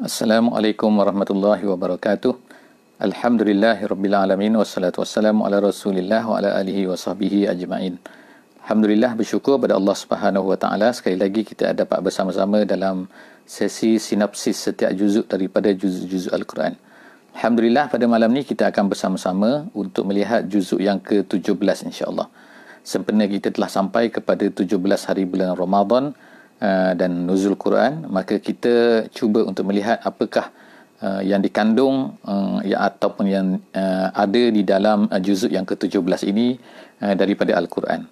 Assalamualaikum warahmatullahi wabarakatuh. Alhamdulillahirrabbilalamin wassalatu wassalamu ala rasulillah wa ala alihi wa sahbihi ajma'in. Alhamdulillah bersyukur pada Allah Subhanahu wa taala sekali lagi kita dapat bersama-sama dalam sesi sinapsis setiap juzuk daripada juzuk-juzuk Al-Quran. Alhamdulillah pada malam ni kita akan bersama-sama untuk melihat juzuk yang ke-17 insya-Allah. Sempena kita telah sampai kepada 17 hari bulan Ramadan Uh, dan nuzul Quran maka kita cuba untuk melihat apakah uh, yang dikandung uh, ya ataupun yang uh, ada di dalam uh, juzuk yang ke-17 ini uh, daripada al-Quran.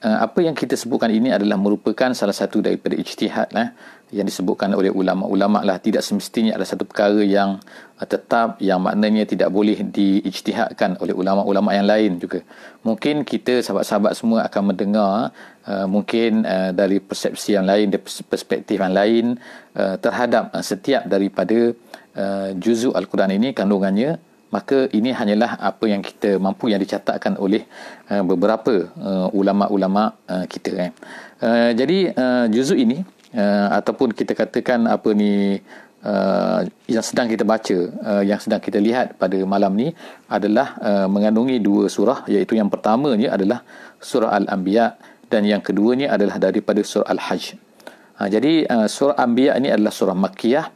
Uh, apa yang kita sebutkan ini adalah merupakan salah satu daripada ijtihad lah eh, yang disebutkan oleh ulama-ulama lah tidak semestinya ada satu perkara yang uh, tetap yang maknanya tidak boleh diijtihadkan oleh ulama-ulama yang lain juga. Mungkin kita sahabat-sahabat semua akan mendengar uh, mungkin uh, dari persepsi yang lain, dari perspektif yang lain uh, terhadap uh, setiap daripada uh, juzuk al-Quran ini kandungannya maka ini hanyalah apa yang kita mampu yang dicatatkan oleh uh, beberapa uh, ulama-ulama uh, kita kan. Uh, jadi uh, juzuk ini uh, ataupun kita katakan apa ni uh, yang sedang kita baca uh, yang sedang kita lihat pada malam ni adalah uh, mengandungi dua surah iaitu yang pertamanya adalah surah al-anbiya dan yang keduanya adalah daripada surah al-hajj. Ha, jadi uh, surah anbiya ini adalah surah makkiyah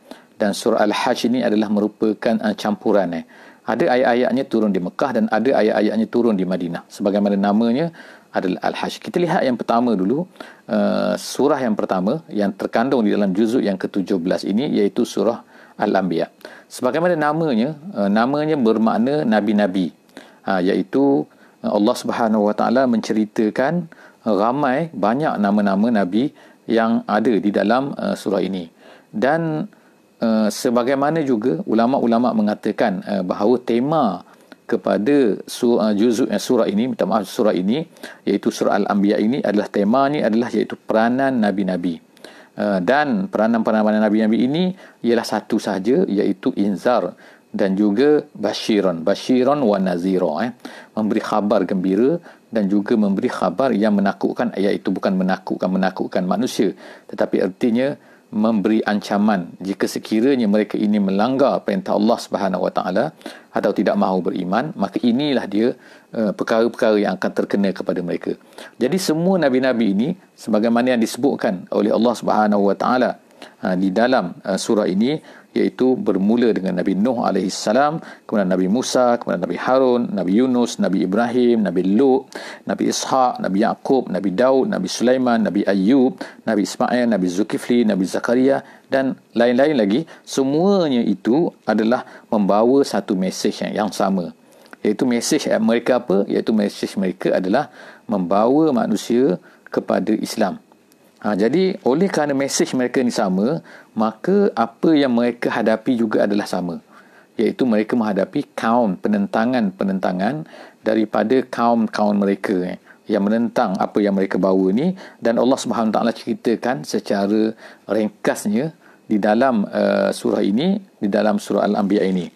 dan surah al-hajj ini adalah merupakan uh, campuran eh. Ada ayat-ayatnya turun di Mekah dan ada ayat-ayatnya turun di Madinah. Sebagaimana namanya adalah Al-Hajj. Kita lihat yang pertama dulu, uh, surah yang pertama yang terkandung di dalam juzuk yang ke-17 ini iaitu surah Al-Anbiya. Sebagaimana namanya, uh, namanya bermakna nabi-nabi. Ha, uh, iaitu Allah Subhanahu Wa Taala menceritakan ramai banyak nama-nama nabi yang ada di dalam uh, surah ini. Dan uh, sebagaimana juga ulama-ulama mengatakan uh, bahawa tema kepada ah, juzuk yang eh, surah ini minta maaf surah ini iaitu surah al-anbiya ini adalah tema temanya adalah iaitu peranan nabi-nabi ah, dan peranan-peranan nabi-nabi ini ialah satu sahaja iaitu inzar dan juga bashiron bashiron wa nazira eh memberi khabar gembira dan juga memberi khabar yang menakutkan iaitu bukan menakutkan menakutkan manusia tetapi ertinya memberi ancaman jika sekiranya mereka ini melanggar perintah Allah Subhanahu Wa Taala atau tidak mahu beriman maka inilah dia eh, perkara-perkara yang akan terkena kepada mereka jadi semua nabi-nabi ini sebagaimana yang disebutkan oleh Allah Subhanahu Wa Taala uh, di dalam uh, surah ini iaitu bermula dengan Nabi Nuh alaihi salam, kemudian Nabi Musa, kemudian Nabi Harun, Nabi Yunus, Nabi Ibrahim, Nabi Lut, Nabi Ishaq, Nabi Yaqub, Nabi Daud, Nabi Sulaiman, Nabi Ayub, Nabi Ismail, Nabi Zulkifli, Nabi Zakaria dan lain-lain lagi. Semuanya itu adalah membawa satu mesej yang, yang sama. Iaitu mesej eh, mereka apa? Iaitu mesej mereka adalah membawa manusia kepada Islam. Ha, jadi oleh kerana mesej mereka ni sama, maka apa yang mereka hadapi juga adalah sama. Iaitu mereka menghadapi kaum penentangan-penentangan daripada kaum-kaum mereka eh, yang menentang apa yang mereka bawa ni dan Allah Subhanahu taala ceritakan secara ringkasnya di dalam uh, surah ini, di dalam surah Al-Anbiya ini.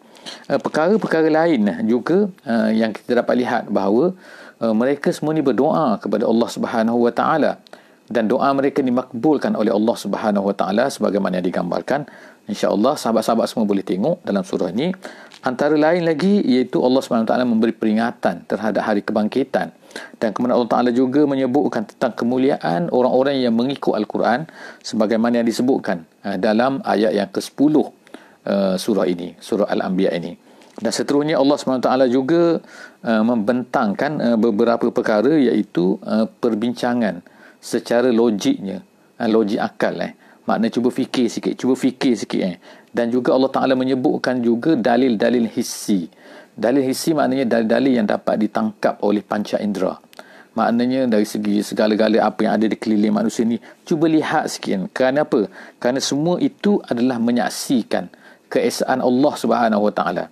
Uh, perkara-perkara lain juga uh, yang kita dapat lihat bahawa uh, mereka semua ni berdoa kepada Allah Subhanahu wa taala dan doa mereka dimakbulkan oleh Allah Subhanahu Wa Taala sebagaimana yang digambarkan. Insya-Allah sahabat-sahabat semua boleh tengok dalam surah ini. Antara lain lagi iaitu Allah swt memberi peringatan terhadap hari kebangkitan dan kemudian Allah Taala juga menyebutkan tentang kemuliaan orang-orang yang mengikut Al-Quran sebagaimana yang disebutkan eh, dalam ayat yang ke-10 eh, surah ini, surah Al-Anbiya ini. Dan seterusnya Allah SWT juga eh, membentangkan beberapa perkara iaitu perbincangan secara logiknya eh, logik akal eh makna cuba fikir sikit cuba fikir sikit eh dan juga Allah Taala menyebutkan juga dalil-dalil hissi dalil hissi maknanya dalil-dalil yang dapat ditangkap oleh panca indera maknanya dari segi segala-gala apa yang ada di keliling manusia ni cuba lihat sikit kerana apa kerana semua itu adalah menyaksikan keesaan Allah Subhanahu Wa Taala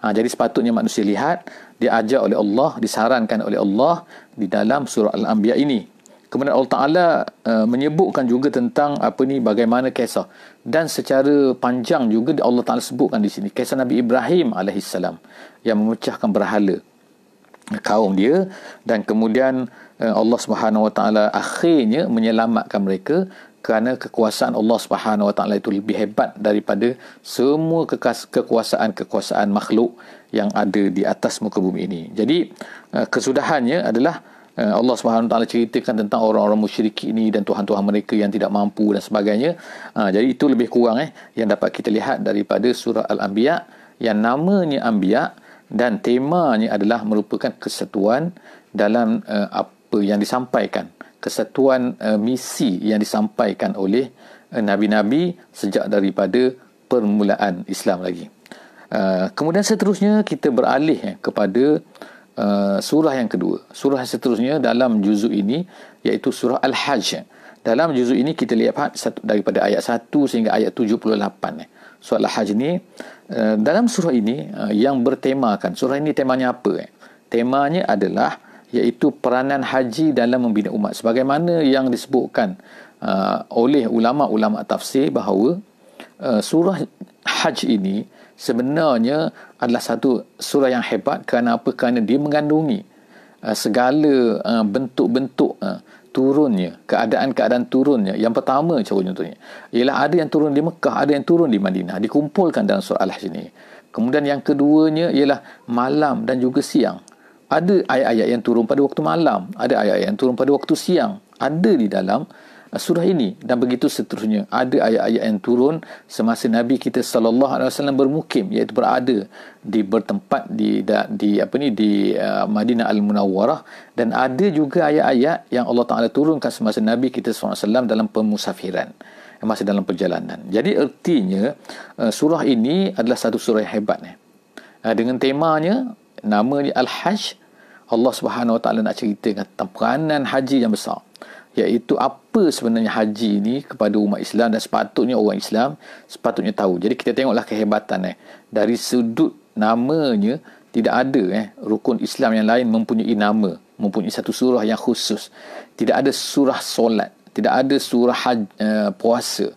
ha, jadi sepatutnya manusia lihat diajak oleh Allah disarankan oleh Allah di dalam surah al-anbiya ini Kemudian Allah Ta'ala uh, menyebutkan juga tentang apa ni bagaimana kisah. Dan secara panjang juga Allah Ta'ala sebutkan di sini. Kisah Nabi Ibrahim AS yang memecahkan berhala kaum dia. Dan kemudian uh, Allah Subhanahu Wa Ta'ala akhirnya menyelamatkan mereka kerana kekuasaan Allah Subhanahu Wa Ta'ala itu lebih hebat daripada semua kekuasaan-kekuasaan makhluk yang ada di atas muka bumi ini. Jadi uh, kesudahannya adalah Eh, Allah Subhanahu Taala ceritakan tentang orang-orang musyrik ini dan tuhan-tuhan mereka yang tidak mampu dan sebagainya. Ha, jadi itu lebih kurang eh yang dapat kita lihat daripada surah Al-Anbiya yang namanya Anbiya dan temanya adalah merupakan kesatuan dalam uh, apa yang disampaikan, kesatuan uh, eh, misi yang disampaikan oleh uh, nabi-nabi sejak daripada permulaan Islam lagi. Uh, kemudian seterusnya kita beralih eh, kepada Uh, surah yang kedua. Surah seterusnya dalam juzuk ini iaitu surah Al-Hajj. Dalam juzuk ini kita lihat satu, daripada ayat 1 sehingga ayat 78. Surah Al-Hajj ini, uh, dalam surah ini uh, yang bertemakan, surah ini temanya apa? Eh? Temanya adalah iaitu peranan haji dalam membina umat. Sebagaimana yang disebutkan oleh ulama-ulama tafsir bahawa Eh, surah Hajj ini sebenarnya adalah satu surah yang hebat kerana apa? Kerana dia mengandungi uh, segala eh, bentuk-bentuk uh, turunnya, keadaan-keadaan turunnya. Yang pertama contohnya ialah ada yang turun di Mekah, ada yang turun di Madinah. Dikumpulkan dalam surah Al-Hajj ini. Kemudian yang keduanya ialah malam dan juga siang. Ada ayat-ayat yang turun pada waktu malam, ada ayat-ayat yang turun pada waktu siang. Ada di dalam Ah, surah ini dan begitu seterusnya ada ayat-ayat yang turun semasa nabi kita sallallahu alaihi wasallam bermukim iaitu berada di bertempat di da, di apa ni di uh, Madinah Al Munawwarah dan ada juga ayat-ayat yang Allah Taala turunkan semasa nabi kita sallallahu alaihi wasallam dalam pemusafiran masih dalam perjalanan. Jadi ertinya uh, surah ini adalah satu surah yang hebat ni. Uh, dengan temanya nama Al-Hajj Allah Subhanahu Wa Taala nak ceritakan tentang peranan haji yang besar iaitu apa sebenarnya haji ini kepada umat Islam dan sepatutnya orang Islam sepatutnya tahu. Jadi kita tengoklah kehebatan eh dari sudut namanya tidak ada eh rukun Islam yang lain mempunyai nama, mempunyai satu surah yang khusus. Tidak ada surah solat, tidak ada surah uh, puasa.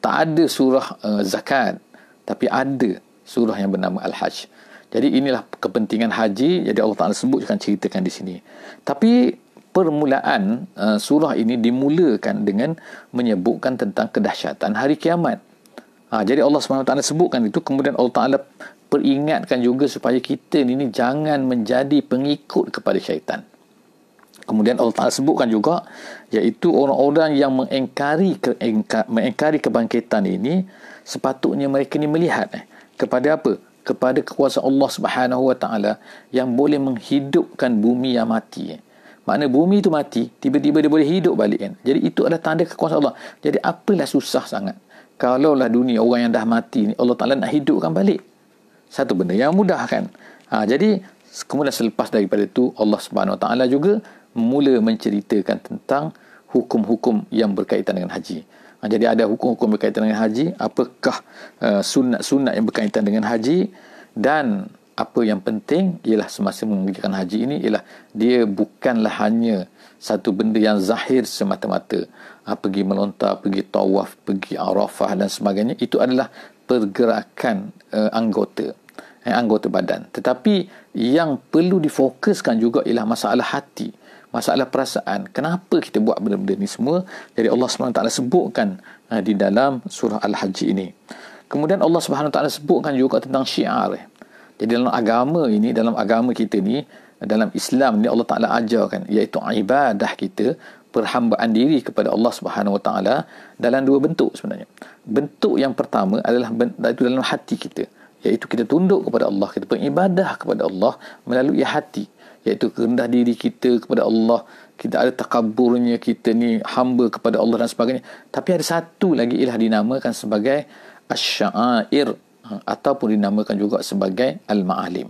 Tak ada surah uh, zakat, tapi ada surah yang bernama Al-Hajj. Jadi inilah kepentingan haji, jadi Allah Taala sebutkan ceritakan di sini. Tapi permulaan uh, surah ini dimulakan dengan menyebutkan tentang kedahsyatan hari kiamat. Ha, jadi Allah SWT sebutkan itu, kemudian Allah Ta'ala peringatkan juga supaya kita ini jangan menjadi pengikut kepada syaitan. Kemudian Allah Ta'ala sebutkan juga, iaitu orang-orang yang mengengkari, ke, mengengkari kebangkitan ini, sepatutnya mereka ini melihat eh, kepada apa? kepada kekuasaan Allah Subhanahu Wa Taala yang boleh menghidupkan bumi yang mati. Eh. Makna bumi itu mati, tiba-tiba dia boleh hidup balik kan. Jadi itu adalah tanda kekuasaan Allah. Jadi apalah susah sangat. kalau lah dunia orang yang dah mati ni Allah Taala nak hidupkan balik. Satu benda yang mudah kan. Ha, jadi kemudian selepas daripada itu Allah Subhanahu Wa Taala juga mula menceritakan tentang hukum-hukum yang berkaitan dengan haji. Ha, jadi ada hukum-hukum berkaitan dengan haji, apakah uh, sunat-sunat yang berkaitan dengan haji dan apa yang penting ialah semasa mengerjakan haji ini ialah dia bukanlah hanya satu benda yang zahir semata-mata. Ha, pergi melontar, pergi tawaf, pergi arafah dan sebagainya. Itu adalah pergerakan uh, anggota, eh, anggota badan. Tetapi yang perlu difokuskan juga ialah masalah hati, masalah perasaan. Kenapa kita buat benda-benda ini semua? Jadi Allah SWT sebutkan uh, di dalam surah al haji ini. Kemudian Allah Subhanahu wa taala sebutkan juga tentang syiar. Eh. Jadi dalam agama ini, dalam agama kita ni, dalam Islam ni Allah Ta'ala ajar iaitu ibadah kita, perhambaan diri kepada Allah Subhanahu Wa Ta'ala dalam dua bentuk sebenarnya. Bentuk yang pertama adalah itu dalam hati kita, iaitu kita tunduk kepada Allah, kita beribadah kepada Allah melalui hati, iaitu rendah diri kita kepada Allah, kita ada takaburnya kita ni hamba kepada Allah dan sebagainya. Tapi ada satu lagi ilah dinamakan sebagai asy-sya'air Hmm, ataupun dinamakan juga sebagai al-ma'alim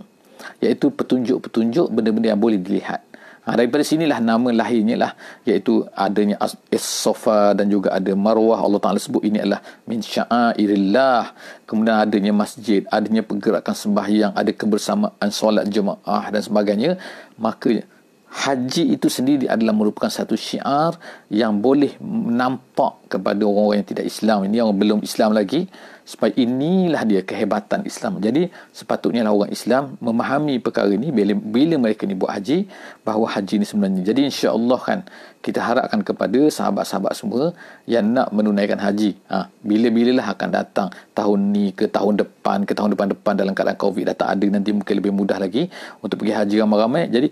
iaitu petunjuk-petunjuk benda-benda yang boleh dilihat ha, daripada sinilah nama lahirnya lah iaitu adanya as-sofa dan juga ada marwah Allah Ta'ala sebut ini adalah min sya'airillah kemudian adanya masjid adanya pergerakan sembahyang ada kebersamaan solat jemaah dan sebagainya maka haji itu sendiri adalah merupakan satu syiar yang boleh nampak kepada orang-orang yang tidak Islam ini yang belum Islam lagi supaya inilah dia kehebatan Islam. Jadi sepatutnya lah orang Islam memahami perkara ini bila, bila mereka ni buat haji bahawa haji ini sebenarnya. Jadi insya-Allah kan kita harapkan kepada sahabat-sahabat semua yang nak menunaikan haji. Ha, bila-bilalah akan datang tahun ni ke tahun depan ke tahun depan-depan dalam keadaan COVID dah tak ada nanti mungkin lebih mudah lagi untuk pergi haji ramai-ramai. Jadi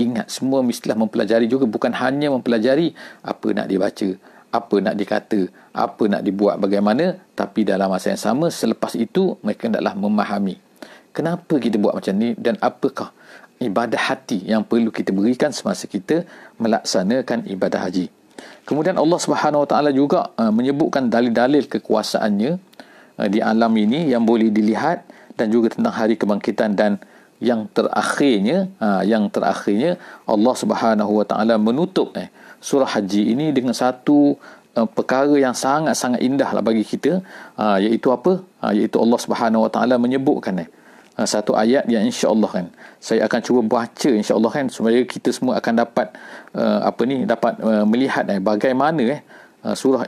ingat semua mestilah mempelajari juga bukan hanya mempelajari apa nak dibaca apa nak dikata apa nak dibuat bagaimana tapi dalam masa yang sama selepas itu mereka hendaklah memahami kenapa kita buat macam ni dan apakah ibadah hati yang perlu kita berikan semasa kita melaksanakan ibadah haji kemudian Allah Subhanahu Wa Taala juga uh, menyebutkan dalil-dalil kekuasaannya uh, di alam ini yang boleh dilihat dan juga tentang hari kebangkitan dan yang terakhirnya ha, yang terakhirnya Allah Subhanahu Wa Taala menutup eh, surah haji ini dengan satu uh, perkara yang sangat-sangat indah lah bagi kita ha, iaitu apa ha, iaitu Allah Subhanahu Wa Taala menyebutkan eh, ha, satu ayat yang insya-Allah kan saya akan cuba baca insya-Allah kan supaya kita semua akan dapat uh, apa ni dapat uh, melihat eh, bagaimana eh, ha, surah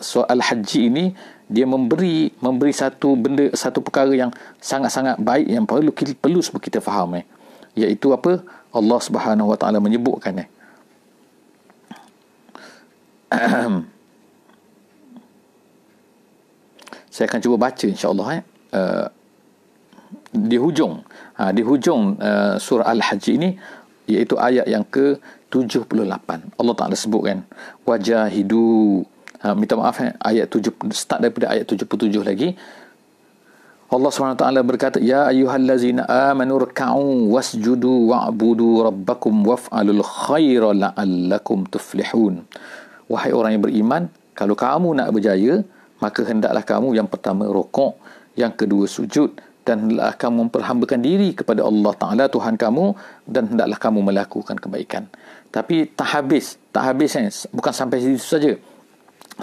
uh, al-haji ini dia memberi memberi satu benda satu perkara yang sangat-sangat baik yang perlu perlu kita faham eh iaitu apa Allah Subhanahu Wa Taala menyebutkan eh saya akan cuba baca insya-Allah eh uh, di hujung uh, di hujung uh, surah al-hajj ini iaitu ayat yang ke 78 Allah Taala sebutkan wajahidu Ha, minta maaf eh, ayat 7 start daripada ayat 77 lagi Allah SWT berkata ya ayyuhallazina amanu rak'u wasjudu wa'budu rabbakum waf'alul khaira la'allakum tuflihun wahai orang yang beriman kalau kamu nak berjaya maka hendaklah kamu yang pertama rokok yang kedua sujud dan hendaklah kamu memperhambakan diri kepada Allah Ta'ala Tuhan kamu dan hendaklah kamu melakukan kebaikan tapi tak habis tak habis eh? bukan sampai situ saja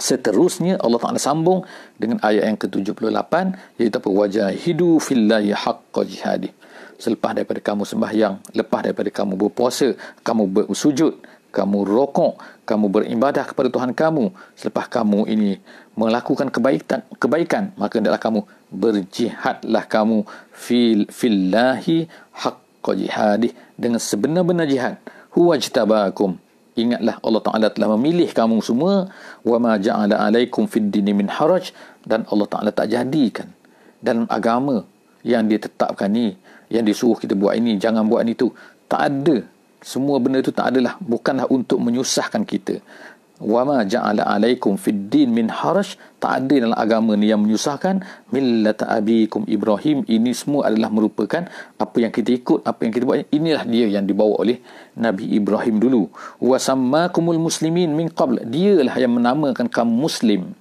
seterusnya Allah Taala sambung dengan ayat yang ke-78 iaitu apa wajahidu fillahi haqqo jihad selepas daripada kamu sembahyang lepas daripada kamu berpuasa kamu bersujud kamu rokok kamu beribadah kepada Tuhan kamu selepas kamu ini melakukan kebaikan kebaikan maka hendaklah kamu berjihadlah kamu fil fillahi haqqo jihad dengan sebenar-benar jihad huwajtabakum ingatlah Allah Taala telah memilih kamu semua wa ma ja'ala alaikum fid dini min haraj dan Allah Taala tak jadikan Dan agama yang dia tetapkan ni yang disuruh kita buat ini jangan buat ni tu tak ada semua benda tu tak adalah bukanlah untuk menyusahkan kita wama ja'ala alaikum fid din min harash tak ada dalam agama ni yang menyusahkan millata abikum ibrahim ini semua adalah merupakan apa yang kita ikut apa yang kita buat inilah dia yang dibawa oleh nabi ibrahim dulu wasammakumul muslimin min qabl dialah yang menamakan kamu muslim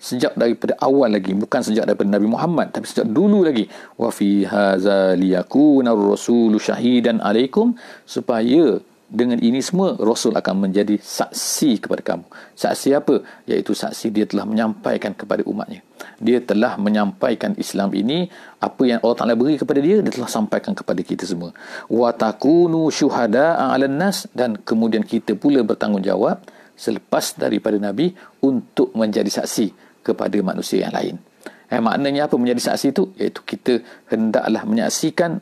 sejak daripada awal lagi bukan sejak daripada Nabi Muhammad tapi sejak dulu lagi wa fi hadza liyakuna ar-rasulu shahidan alaikum supaya dengan ini semua Rasul akan menjadi saksi kepada kamu. Saksi apa? Iaitu saksi dia telah menyampaikan kepada umatnya. Dia telah menyampaikan Islam ini apa yang Allah Taala beri kepada dia dia telah sampaikan kepada kita semua. Wa takunu syuhada'a 'alan nas dan kemudian kita pula bertanggungjawab selepas daripada nabi untuk menjadi saksi kepada manusia yang lain. Eh maknanya apa menjadi saksi itu? Iaitu kita hendaklah menyaksikan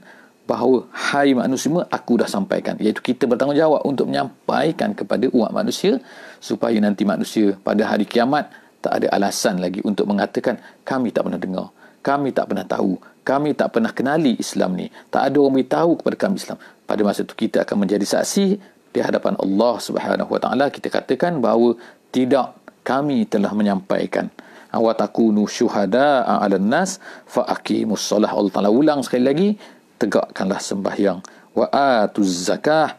bahawa hai manusia aku dah sampaikan iaitu kita bertanggungjawab untuk menyampaikan kepada umat manusia supaya nanti manusia pada hari kiamat tak ada alasan lagi untuk mengatakan kami tak pernah dengar kami tak pernah tahu kami tak pernah kenali Islam ni tak ada orang beritahu kepada kami Islam pada masa itu kita akan menjadi saksi di hadapan Allah Subhanahu Wa Taala kita katakan bahawa tidak kami telah menyampaikan awatakunu syuhada ala nas fa aqimus solah Allah ulang sekali lagi tegakkanlah sembahyang wa atuz zakah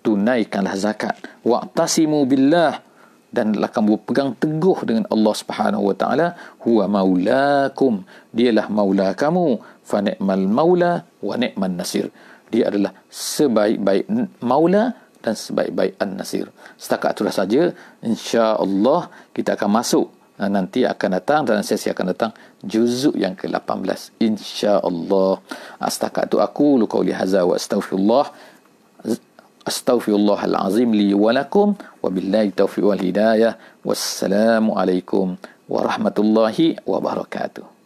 tunaikanlah zakat wa tasimu billah dan akan lah pegang teguh dengan Allah Subhanahu wa taala huwa maulakum dialah maula kamu fa ni'mal maula wa ni'man nasir dia adalah sebaik-baik maula dan sebaik-baik an-nasir setakat itulah saja insya-Allah kita akan masuk Ah, nanti akan datang dalam sesi akan datang juzuk yang ke-18 insyaallah astaka ah, tu aku lu qauli hadza wa astaghfirullah astaghfirullah alazim li wa lakum wa billahi taufiq wal hidayah wassalamu alaikum warahmatullahi wabarakatuh